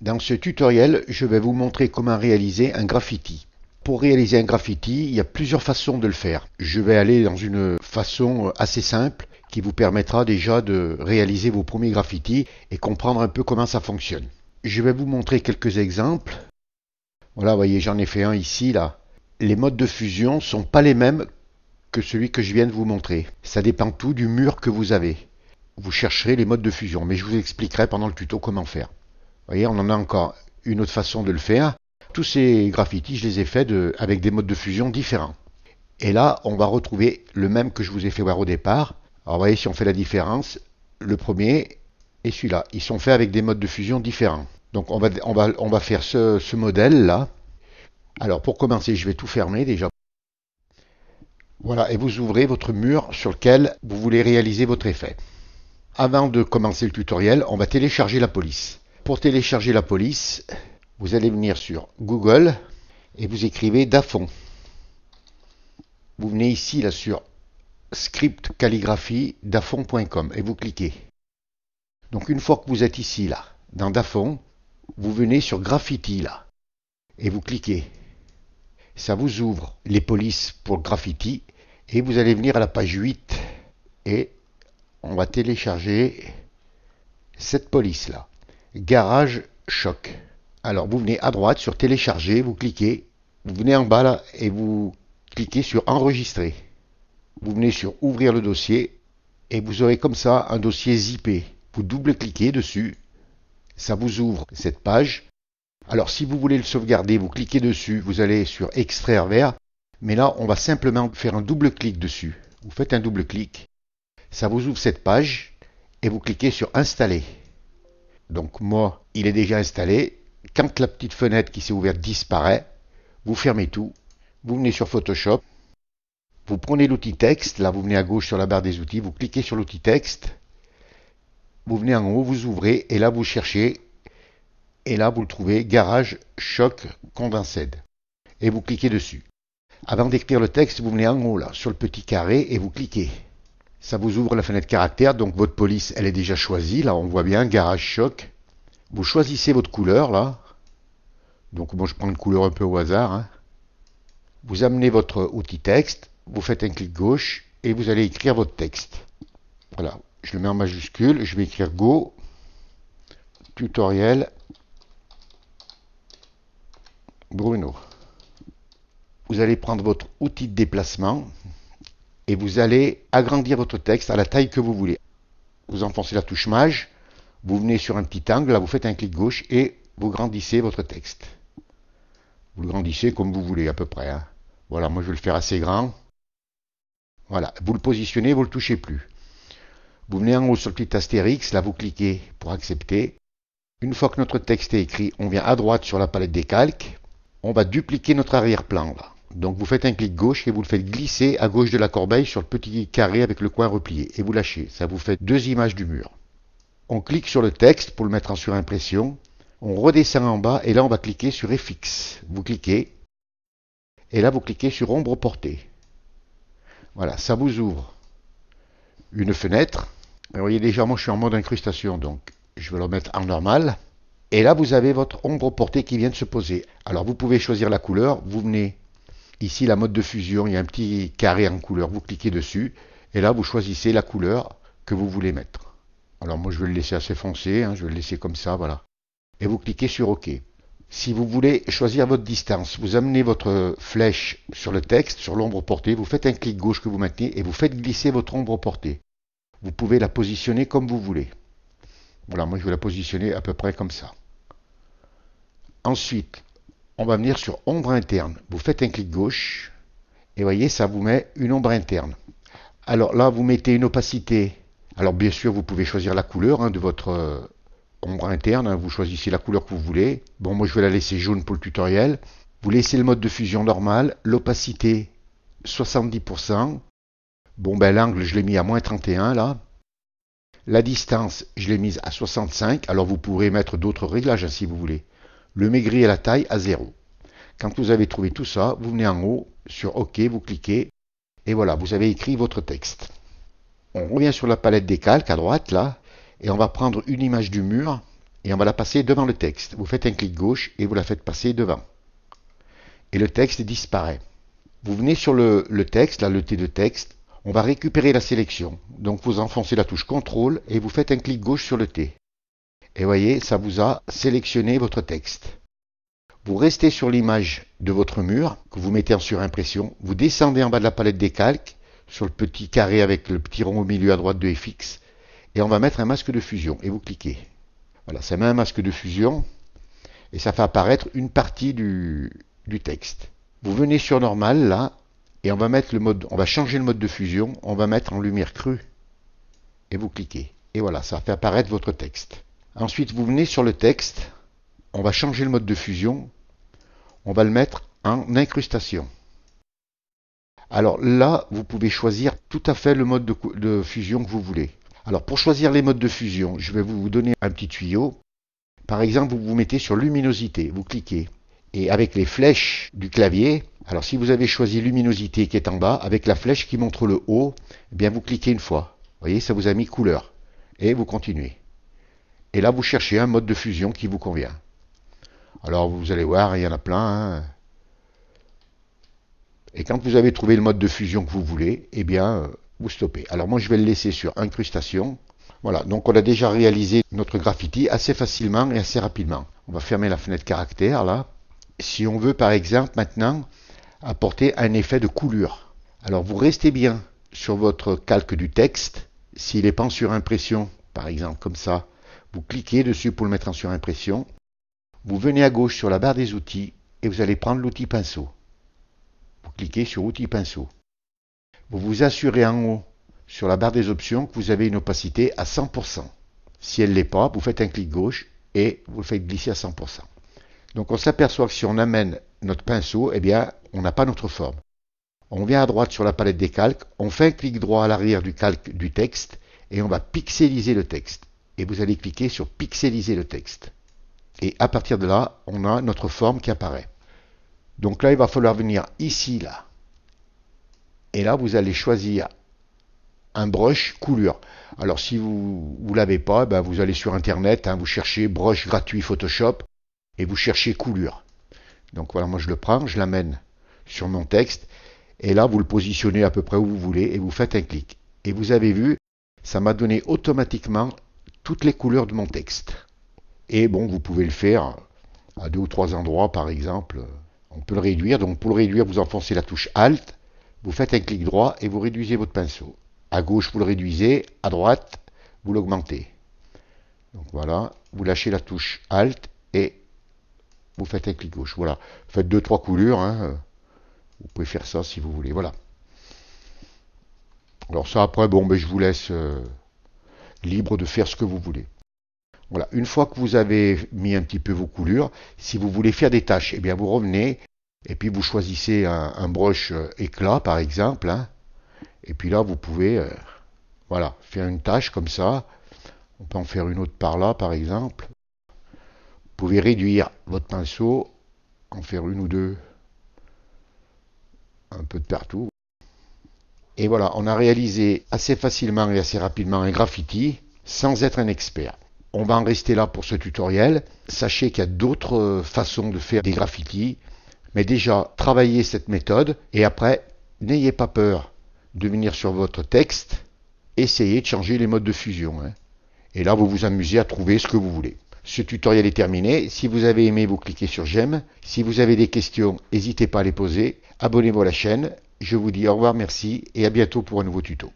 Dans ce tutoriel, je vais vous montrer comment réaliser un graffiti. Pour réaliser un graffiti, il y a plusieurs façons de le faire. Je vais aller dans une façon assez simple qui vous permettra déjà de réaliser vos premiers graffitis et comprendre un peu comment ça fonctionne. Je vais vous montrer quelques exemples. Voilà, vous voyez, j'en ai fait un ici, là. Les modes de fusion ne sont pas les mêmes que celui que je viens de vous montrer. Ça dépend tout du mur que vous avez. Vous chercherez les modes de fusion, mais je vous expliquerai pendant le tuto comment faire. Vous voyez, on en a encore une autre façon de le faire. Tous ces graffitis, je les ai faits avec des modes de fusion différents. Et là, on va retrouver le même que je vous ai fait voir au départ. Alors, vous voyez, si on fait la différence, le premier et celui-là, ils sont faits avec des modes de fusion différents. Donc, on va, faire ce modèle-là. Alors, pour commencer, je vais tout fermer déjà. Voilà, et vous ouvrez votre mur sur lequel vous voulez réaliser votre effet. Avant de commencer le tutoriel, on va télécharger la police. Pour télécharger la police, vous allez venir sur Google et vous écrivez Dafon. Vous venez ici là sur script calligraphie et vous cliquez. Donc une fois que vous êtes ici là, dans Dafon, vous venez sur Graffiti là et vous cliquez. Ça vous ouvre les polices pour Graffiti et vous allez venir à la page 8 et on va télécharger cette police là. Garage Choc. Alors vous venez à droite sur télécharger, vous cliquez, vous venez en bas là et vous cliquez sur enregistrer. Vous venez sur ouvrir le dossier et vous aurez comme ça un dossier zippé. Vous double-cliquez dessus, ça vous ouvre cette page. Alors si vous voulez le sauvegarder, vous cliquez dessus, vous allez sur extraire vers, mais là on va simplement faire un double-clic dessus. Vous faites un double-clic, ça vous ouvre cette page et vous cliquez sur installer. Donc moi, il est déjà installé. Quand la petite fenêtre qui s'est ouverte disparaît, vous fermez tout, vous venez sur Photoshop, vous prenez l'outil texte, là vous venez à gauche sur la barre des outils, vous cliquez sur l'outil texte, vous venez en haut, vous ouvrez, et là vous cherchez, et là vous le trouvez, garage choc condensed, et vous cliquez dessus. Avant d'écrire le texte, vous venez en haut là, sur le petit carré, et vous cliquez. Ça vous ouvre la fenêtre caractère, donc votre police, elle est déjà choisie. Là, on voit bien, garage choc. Vous choisissez votre couleur, là. Donc, moi je prends une couleur un peu au hasard. Hein. Vous amenez votre outil texte, vous faites un clic gauche et vous allez écrire votre texte. Voilà, je le mets en majuscule, je vais écrire Go, tutoriel, Bruno. Vous allez prendre votre outil de déplacement, et vous allez agrandir votre texte à la taille que vous voulez. Vous enfoncez la touche Maj. vous venez sur un petit angle, là vous faites un clic gauche et vous grandissez votre texte. Vous le grandissez comme vous voulez à peu près. Hein. Voilà, moi je vais le faire assez grand. Voilà, vous le positionnez, vous ne le touchez plus. Vous venez en haut sur le petit astérix, là vous cliquez pour accepter. Une fois que notre texte est écrit, on vient à droite sur la palette des calques, on va dupliquer notre arrière-plan là. Donc vous faites un clic gauche et vous le faites glisser à gauche de la corbeille sur le petit carré avec le coin replié et vous lâchez. Ça vous fait deux images du mur. On clique sur le texte pour le mettre en surimpression. On redescend en bas et là on va cliquer sur FX. Vous cliquez et là vous cliquez sur ombre portée. Voilà, ça vous ouvre une fenêtre. Vous voyez déjà, moi je suis en mode incrustation donc je vais le mettre en normal. Et là, vous avez votre ombre portée qui vient de se poser. Alors, vous pouvez choisir la couleur. Vous venez Ici, la mode de fusion, il y a un petit carré en couleur. Vous cliquez dessus et là, vous choisissez la couleur que vous voulez mettre. Alors moi, je vais le laisser assez foncé. Hein, je vais le laisser comme ça, voilà. Et vous cliquez sur OK. Si vous voulez choisir votre distance, vous amenez votre flèche sur le texte, sur l'ombre portée, vous faites un clic gauche que vous maintenez et vous faites glisser votre ombre portée. Vous pouvez la positionner comme vous voulez. Voilà, moi je vais la positionner à peu près comme ça. Ensuite, on va venir sur ombre interne. Vous faites un clic gauche et voyez, ça vous met une ombre interne. Alors là, vous mettez une opacité. Alors bien sûr, vous pouvez choisir la couleur hein, de votre euh, ombre interne. Hein. vous choisissez la couleur que vous voulez. Bon, moi je vais la laisser jaune pour le tutoriel. Vous laissez le mode de fusion normal, l'opacité 70%. Bon, ben l'angle, je l'ai mis à moins 31 là. La distance, je l'ai mise à 65. Alors vous pourrez mettre d'autres réglages hein, si vous voulez. Le maigri et la taille à 0. Quand vous avez trouvé tout ça, vous venez en haut sur OK, vous cliquez et voilà, vous avez écrit votre texte. On revient sur la palette des calques à droite là et on va prendre une image du mur et on va la passer devant le texte. Vous faites un clic gauche et vous la faites passer devant. Et le texte disparaît. Vous venez sur le, le texte, là, le T de texte, on va récupérer la sélection. Donc vous enfoncez la touche CTRL et vous faites un clic gauche sur le T. Et vous voyez, ça vous a sélectionné votre texte. Vous restez sur l'image de votre mur que vous mettez en surimpression. Vous descendez en bas de la palette des calques sur le petit carré avec le petit rond au milieu à droite de FX. Et on va mettre un masque de fusion. Et vous cliquez. Voilà, ça met un masque de fusion. Et ça fait apparaître une partie du, du texte. Vous venez sur normal là. Et on va mettre le mode, on va changer le mode de fusion. On va mettre en lumière crue. Et vous cliquez. Et voilà, ça fait apparaître votre texte. Ensuite, vous venez sur le texte, on va changer le mode de fusion, on va le mettre en incrustation. Alors là, vous pouvez choisir tout à fait le mode de, fusion que vous voulez. Alors pour choisir les modes de fusion, je vais vous donner un petit tuyau. Par exemple, vous vous mettez sur luminosité, vous cliquez. Et avec les flèches du clavier, alors si vous avez choisi luminosité qui est en bas, avec la flèche qui montre le haut, eh bien vous cliquez une fois. Vous voyez, ça vous a mis couleur. Et vous continuez. Et là, vous cherchez un mode de fusion qui vous convient. Alors, vous allez voir, il y en a plein. Hein. Et quand vous avez trouvé le mode de fusion que vous voulez, eh bien, euh, vous stoppez. Alors, moi, je vais le laisser sur incrustation. Voilà, donc on a déjà réalisé notre graffiti assez facilement et assez rapidement. On va fermer la fenêtre caractère, là. Si on veut, par exemple, maintenant, apporter un effet de coulure. Alors, vous restez bien sur votre calque du texte, s'il est pas sur impression, par exemple, comme ça, vous cliquez dessus pour le mettre en surimpression. Vous venez à gauche sur la barre des outils et vous allez prendre l'outil pinceau. Vous cliquez sur outil pinceau. Vous vous assurez en haut sur la barre des options que vous avez une opacité à 100%. Si elle ne l'est pas, vous faites un clic gauche et vous le faites glisser à 100%. Donc on s'aperçoit que si on amène notre pinceau, eh bien, on n'a pas notre forme. On vient à droite sur la palette des calques, on fait un clic droit à l'arrière du calque du texte et on va pixeliser le texte et vous allez cliquer sur pixeliser le texte. Et à partir de là, on a notre forme qui apparaît. Donc là, il va falloir venir ici, là. Et là, vous allez choisir un brush coulure. Alors si vous ne l'avez pas, ben, vous allez sur Internet, hein, vous cherchez brush gratuit Photoshop et vous cherchez coulure. Donc voilà, moi je le prends, je l'amène sur mon texte et là vous le positionnez à peu près où vous voulez et vous faites un clic. Et vous avez vu, ça m'a donné automatiquement toutes les couleurs de mon texte. Et bon, vous pouvez le faire à deux ou trois endroits, par exemple. On peut le réduire. Donc pour le réduire, vous enfoncez la touche Alt, vous faites un clic droit et vous réduisez votre pinceau. À gauche, vous le réduisez. À droite, vous l'augmentez. Donc voilà, vous lâchez la touche Alt et vous faites un clic gauche. Voilà, faites deux trois coulures. Hein. Vous pouvez faire ça si vous voulez. Voilà. Alors ça après, bon, mais ben, je vous laisse. Euh, libre de faire ce que vous voulez. Voilà, une fois que vous avez mis un petit peu vos coulures, si vous voulez faire des tâches, eh bien vous revenez et puis vous choisissez un, brush éclat par exemple, hein. et puis là vous pouvez euh, voilà, faire une tâche comme ça. On peut en faire une autre par là par exemple. Vous pouvez réduire votre pinceau, en faire une ou deux un peu de partout. Et voilà, on a réalisé assez facilement et assez rapidement un graffiti sans être un expert. On va en rester là pour ce tutoriel. Sachez qu'il y a d'autres euh, façons de faire des graffitis. Mais déjà, travaillez cette méthode et après, n'ayez pas peur de venir sur votre texte. Essayez de changer les modes de fusion. Hein. Et là, vous vous amusez à trouver ce que vous voulez. Ce tutoriel est terminé. Si vous avez aimé, vous cliquez sur j'aime. Si vous avez des questions, n'hésitez pas à les poser. Abonnez-vous à la chaîne. Je vous dis au revoir, merci et à bientôt pour un nouveau tuto.